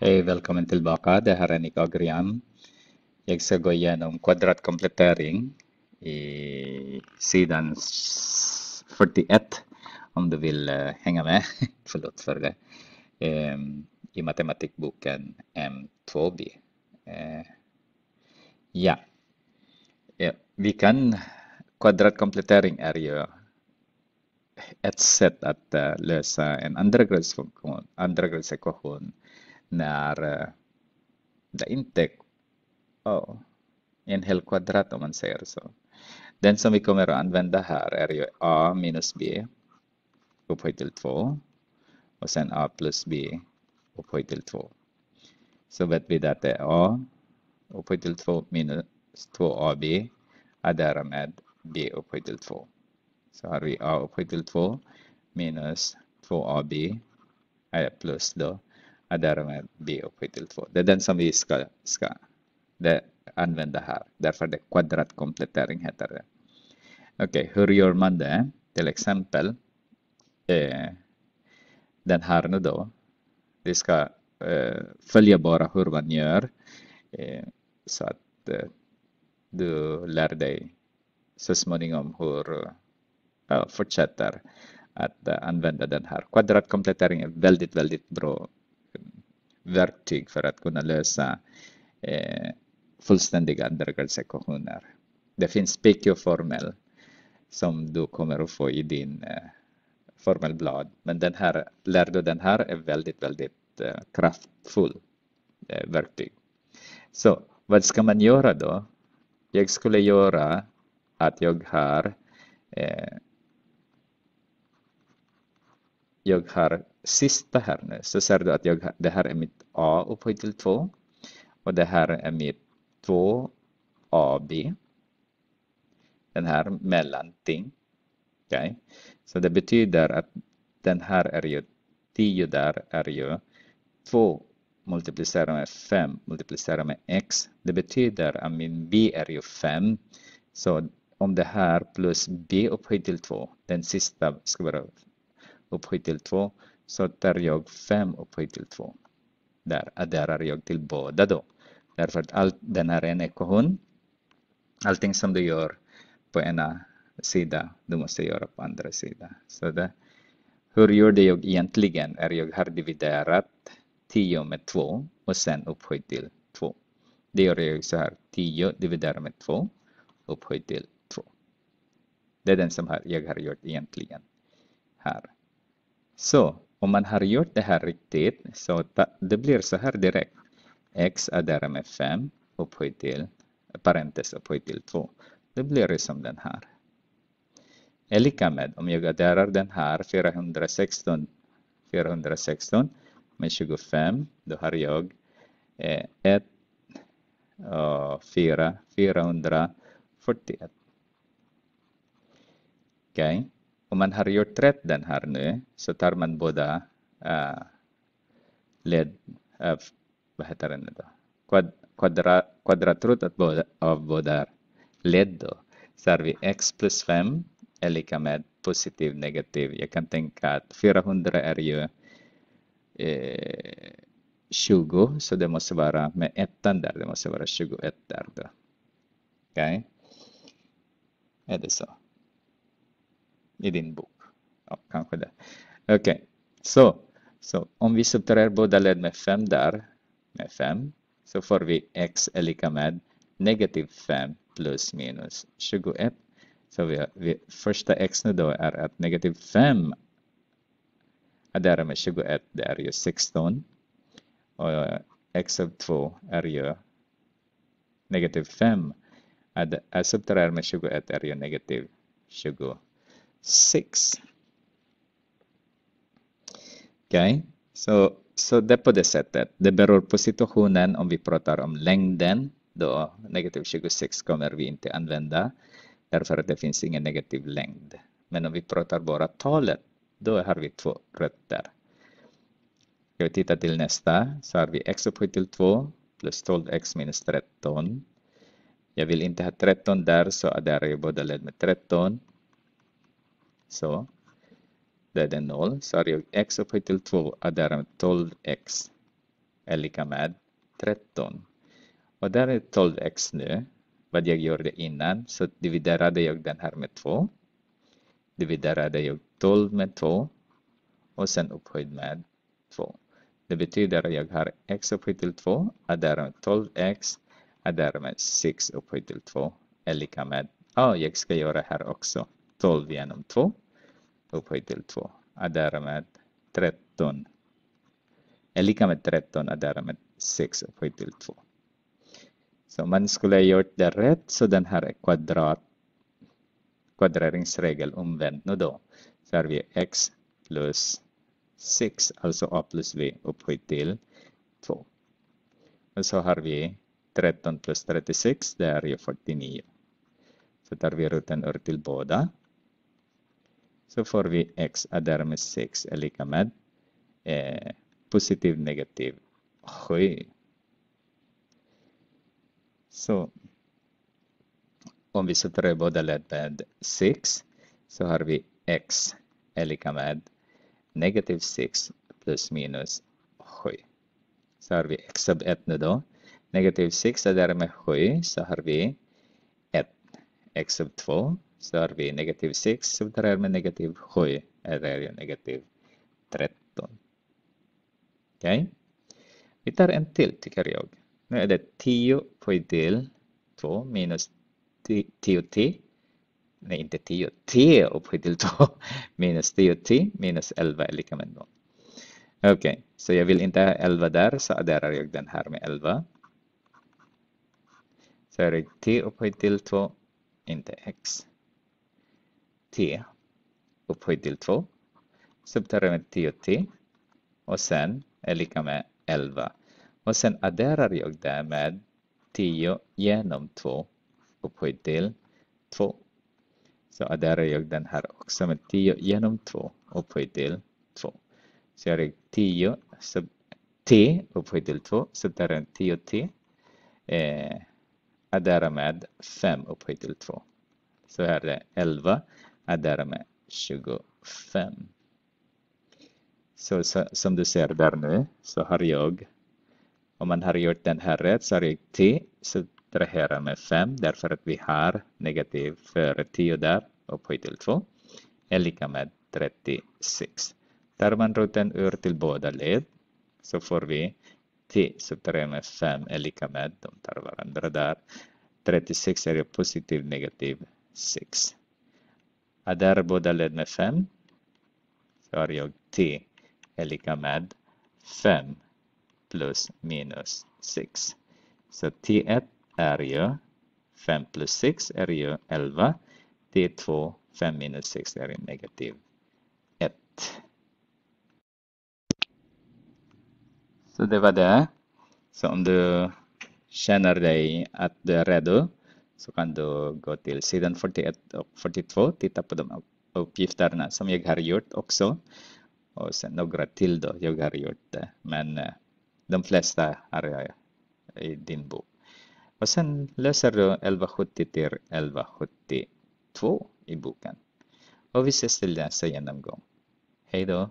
Hej, välkommen tillbaka. Det här är Nick Agrian. Jag ska gå igenom kvadratkomplettering i sidan 41 om du vill eh, hänga med. Förlåt för det. Ehm, I matematikboken M2B. Eh, ja, eh, vi kan... Kvadratkomplettering är ju ett sätt att lösa en andragradsfunktion, andragradsekvation när eh, det inte oh, en hel kvadrat om man säger så. Den som vi kommer att använda här är ju a minus b upphöjt till 2 och sen a plus b upphöjt till 2. Så vet vi att det är a upphöjt till 2 minus 2ab är därmed b upphöjt till 2. Så har vi a upphöjt till 2 minus 2ab är plus då Ja, där med bo till 2 Det är den som vi ska, ska det, använda här. Därför det kvadratkomplettering heter det. Okej, okay, hur gör man det? Till exempel eh, den här nu då. Vi ska eh, följa bara hur man gör eh, så att eh, du lär dig så småningom hur uh, fortsätter att eh, använda den här. Kvadratkomplettering är väldigt, väldigt bra verktyg för att kunna lösa eh, fullständiga undergångsekvationer. Det finns PQ-formel som du kommer att få i din eh, formelblad. Men den här, lär du den här är väldigt, väldigt eh, kraftfull eh, verktyg. Så vad ska man göra då? Jag skulle göra att jag har eh, jag har sista här nu så ser du att jag, det här är mitt A upphöjt till 2 och det här är mitt 2AB. Den här mellanting. Okay. Så det betyder att den här är ju 10 där är ju 2 multiplicerat med 5 multiplicerat med x. Det betyder att min b är ju 5. Så om det här plus b upphöjt till 2, den sista ska vara upphöjt till 2, så tar jag 5 upphöjt till 2. Där adderar äh, jag till båda då. Därför att allt, den här är en ekohund. Allting som du gör på ena sida, du måste göra på andra sidan. Så det, hur gjorde jag egentligen? Är jag har dividerat 10 med 2 och sen upphöjt till 2. Det gör jag så här. 10 dividerat med 2 upphöjt till 2. Det är den som jag har gjort egentligen här. Så om man har gjort det här riktigt så det blir så här direkt. X är med 5 upphöjt till parentes upphöjt till 2. Det blir det som den här. Är lika med om jag adderar den här 416 416 med 25 då har jag eh, 1 och 4 441. Okej. Okay om man har gjort rätt den här nu så tar man båda uh, led, uh, vad heter den då? Quad, quadra, kvadratrotet båda, av båda led då. Så har vi x plus 5 är lika med positiv negativ. Jag kan tänka att 400 är ju eh, 20 så det måste vara med ettan där, det måste vara 21 där då. Okej? Okay. Är det så? i din bok. Ja, kanske det. Okej, okay. så, så om vi subtraherar båda led med 5 där, med 5, så får vi x är lika med negativ 5 plus minus 21. Så vi, vi, första x nu då är att negativ 5 är där med 21, det är ju 16. Och eh, x av 2 är ju negativ 5. Att subtrahera med 21 är ju negativ 20. 6. Okej, okay. så, så det är på det sättet. Det beror på situationen. Om vi pratar om längden, då negativ 26 kommer vi inte använda därför att det finns ingen negativ längd. Men om vi pratar bara talet, då har vi två rötter. Ska vi titta till nästa så har vi x upphöjt till 2 plus 12x minus 13. Jag vill inte ha 13 där så adderar jag båda led med 13 så det är 0, så har jag x upphöjt till 2 och därmed 12x är lika med 13. Och där är 12x nu, vad jag gjorde innan, så dividerade jag den här med 2. Dividerade jag 12 med 2 och sen upphöjt med 2. Det betyder att jag har x upphöjt till 2 och därmed 12x och därmed 6 upphöjt till 2 är lika med, ja, oh, jag ska göra här också. 12 genom 2 upphöjt till 2 är därmed 13 är lika med 13 är därmed 6 upphöjt till 2. Så man skulle ha gjort det rätt så den här kvadrat, kvadreringsregeln omvänd nu då. Så har vi x plus 6, alltså a plus v upphöjt till 2. Och så har vi 13 plus 36, det är ju 49. Så tar vi roten ur till båda. Så får vi x är därmed 6 är lika med eh, positiv negativ 7. Så om vi sorterar båda led med 6 så har vi x är lika med negativ 6 plus minus 7. Så har vi x sub 1 nu då. Negativ 6 är därmed 7 så har vi 1 x sub 2 så har vi negativ 6 subtraherar med negativ 7 eller negativ 13. Okej? Okay? Vi tar en till tycker jag. Nu är det 10 på del 2 minus 10 t. Nej, inte 10. 10 upphöjt till 2 minus 10 t minus 11 är lika med 0. Okej, okay. så jag vill inte ha 11 där så adderar jag den här med 11. Så är det t upphöjt till 2, inte x upphöjt till 2 subtraherar med 10t och sen är lika med 11. Och sen adderar jag det med 10 genom 2 upphöjt till 2. Så adderar jag den här också med 10 genom 2 upphöjt till 2. Så jag har 10 sub t upphöjt till 2 subtraherar med 10t eh, adderar med 5 upphöjt till 2. Så här är det 11 är därmed 25. Så, så, som du ser där nu så har jag, om man har gjort den här rätt så har jag 10 subtrahera med 5 därför att vi har negativ före 10 där och upphöjt till 2 är lika med 36. Tar man roten ur till båda led så får vi 10 subtrahera med 5 är lika med, de tar varandra där, 36 är positiv negativ 6 adderbåda med 5. Så har jag t är lika med 5 plus minus 6. Så t1 är ju 5 plus 6 är ju 11. t2 5 minus 6 är ju negativ 1. Så det var det. Så om du känner dig att du är redo så kan du gå till Sidan 41 och 42 och titta på de uppgifterna som jag har gjort också. Och sen några till då jag har gjort det. Eh, men eh, de flesta har jag i din bok. Och sen läser du 1170 till 1172 i boken. Och vi ses till nästa genomgång. Hej då!